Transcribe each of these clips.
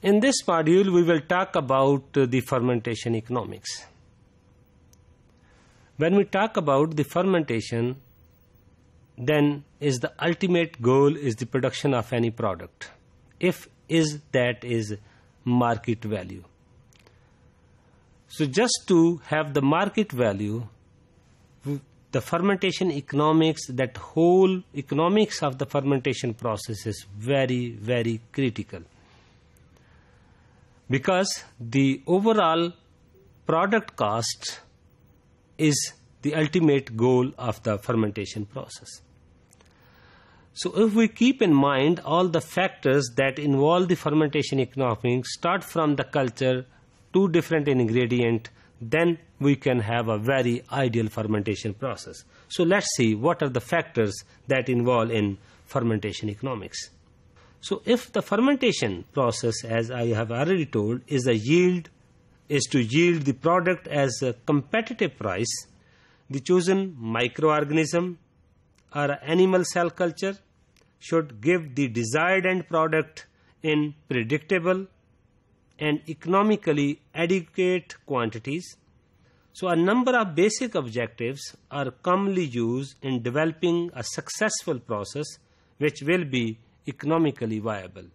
In this module, we will talk about the fermentation economics. When we talk about the fermentation, then is the ultimate goal is the production of any product. If is that is market value. So just to have the market value, the fermentation economics, that whole economics of the fermentation process is very, very critical because the overall product cost is the ultimate goal of the fermentation process. So if we keep in mind all the factors that involve the fermentation economics, start from the culture, two different ingredient, then we can have a very ideal fermentation process. So let's see what are the factors that involve in fermentation economics. So if the fermentation process, as I have already told, is a yield, is to yield the product as a competitive price, the chosen microorganism or animal cell culture should give the desired end product in predictable and economically adequate quantities. So, a number of basic objectives are commonly used in developing a successful process which will be economically viable.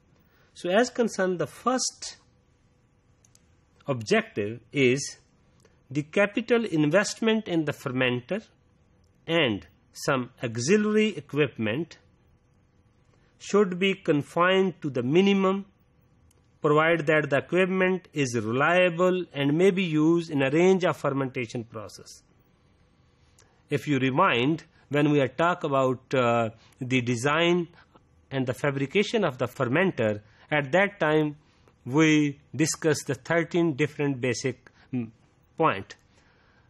So, as concerned, the first objective is the capital investment in the fermenter and some auxiliary equipment should be confined to the minimum provided that the equipment is reliable and may be used in a range of fermentation process. If you remind, when we talk about uh, the design and the fabrication of the fermenter, at that time we discussed the 13 different basic mm, point.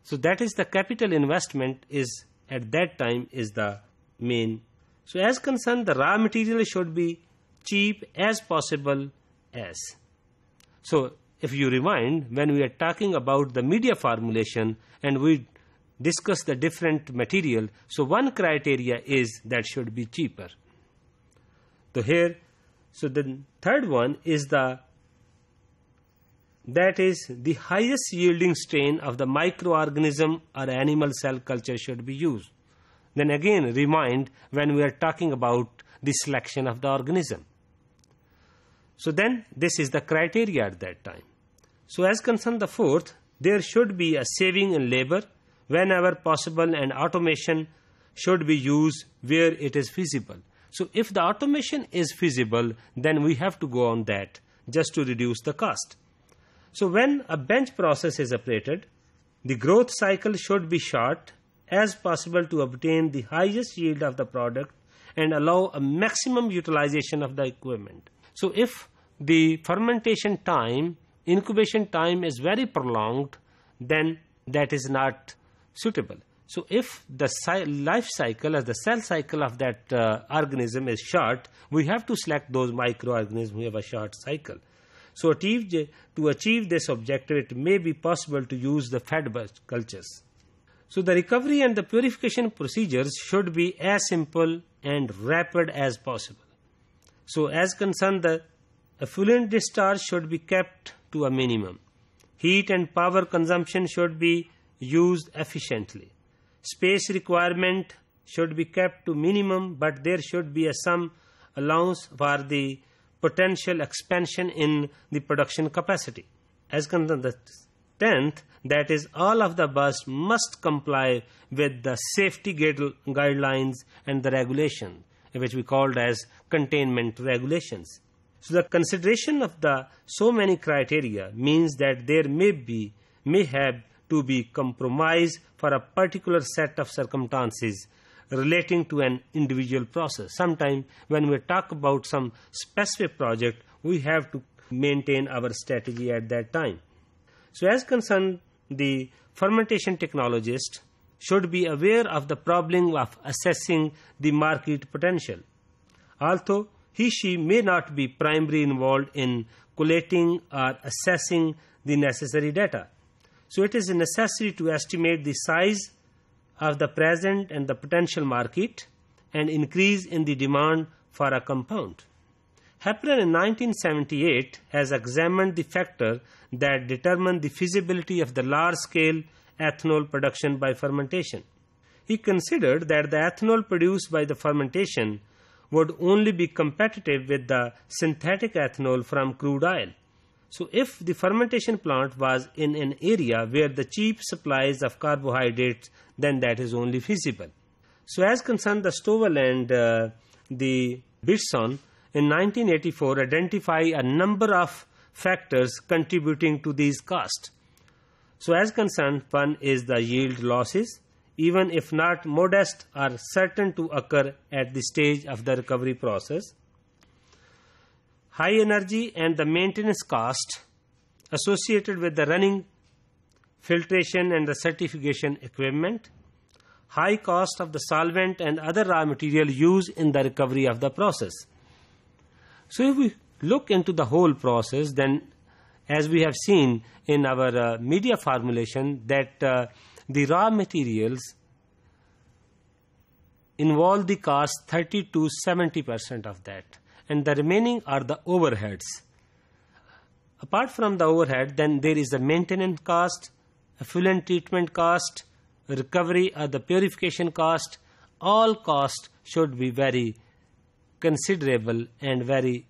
So that is the capital investment is at that time is the main. So as concerned the raw material should be cheap as possible as. So if you rewind when we are talking about the media formulation and we discuss the different material so one criteria is that should be cheaper so here, so the third one is the that is the highest yielding strain of the microorganism or animal cell culture should be used. Then again, remind when we are talking about the selection of the organism. So then, this is the criteria at that time. So as concerned the fourth, there should be a saving in labor whenever possible and automation should be used where it is feasible. So if the automation is feasible, then we have to go on that just to reduce the cost. So when a bench process is operated, the growth cycle should be short as possible to obtain the highest yield of the product and allow a maximum utilization of the equipment. So if the fermentation time, incubation time is very prolonged, then that is not suitable. So, if the life cycle as the cell cycle of that uh, organism is short, we have to select those microorganisms who have a short cycle. So, achieve, to achieve this objective, it may be possible to use the fed batch cultures. So, the recovery and the purification procedures should be as simple and rapid as possible. So, as concerned, the effluent discharge should be kept to a minimum. Heat and power consumption should be used efficiently. Space requirement should be kept to minimum, but there should be a some allowance for the potential expansion in the production capacity. As concerns the tenth, that is, all of the bus must comply with the safety guidelines and the regulation, which we called as containment regulations. So the consideration of the so many criteria means that there may be may have to be compromised for a particular set of circumstances relating to an individual process. Sometimes, when we talk about some specific project, we have to maintain our strategy at that time. So, as concerned the fermentation technologist, should be aware of the problem of assessing the market potential. Although he she may not be primarily involved in collating or assessing the necessary data, so it is necessary to estimate the size of the present and the potential market and increase in the demand for a compound. Hepburn in 1978 has examined the factor that determine the feasibility of the large-scale ethanol production by fermentation. He considered that the ethanol produced by the fermentation would only be competitive with the synthetic ethanol from crude oil. So, if the fermentation plant was in an area where the cheap supplies of carbohydrates, then that is only feasible. So, as concerned the Stovall and uh, the Birson, in 1984 identify a number of factors contributing to these costs. So, as concerned, one is the yield losses, even if not modest, are certain to occur at the stage of the recovery process high energy and the maintenance cost associated with the running filtration and the certification equipment, high cost of the solvent and other raw material used in the recovery of the process. So if we look into the whole process, then as we have seen in our uh, media formulation that uh, the raw materials involve the cost 30 to 70% of that and the remaining are the overheads. Apart from the overhead, then there is the maintenance cost, effluent treatment cost, recovery or the purification cost. All costs should be very considerable and very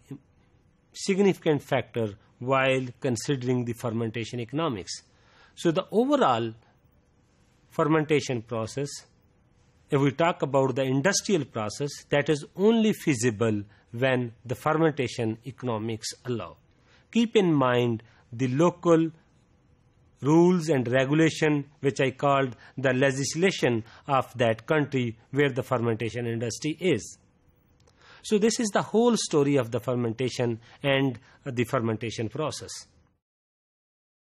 significant factor while considering the fermentation economics. So the overall fermentation process if we talk about the industrial process, that is only feasible when the fermentation economics allow. Keep in mind the local rules and regulation which I called the legislation of that country where the fermentation industry is. So this is the whole story of the fermentation and the fermentation process.